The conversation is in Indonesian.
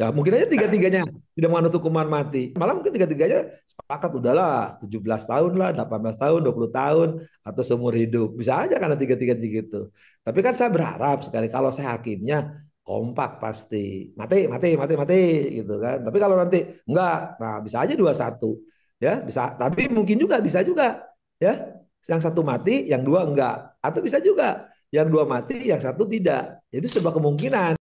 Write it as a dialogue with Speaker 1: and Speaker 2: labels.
Speaker 1: Ya mungkin aja tiga-tiganya tidak menganut hukuman mati. Malah mungkin tiga-tiganya sepakat udahlah 17 tahun lah, 18 tahun, 20 tahun atau seumur hidup. Bisa aja karena tiga tiga gitu. Tapi kan saya berharap sekali kalau saya hakimnya kompak pasti. Mati, mati, mati, mati gitu kan. Tapi kalau nanti enggak, nah bisa aja dua satu Ya, bisa tapi mungkin juga bisa juga ya. Yang satu mati, yang dua enggak. Atau bisa juga yang dua mati, yang satu tidak. Itu sebuah kemungkinan.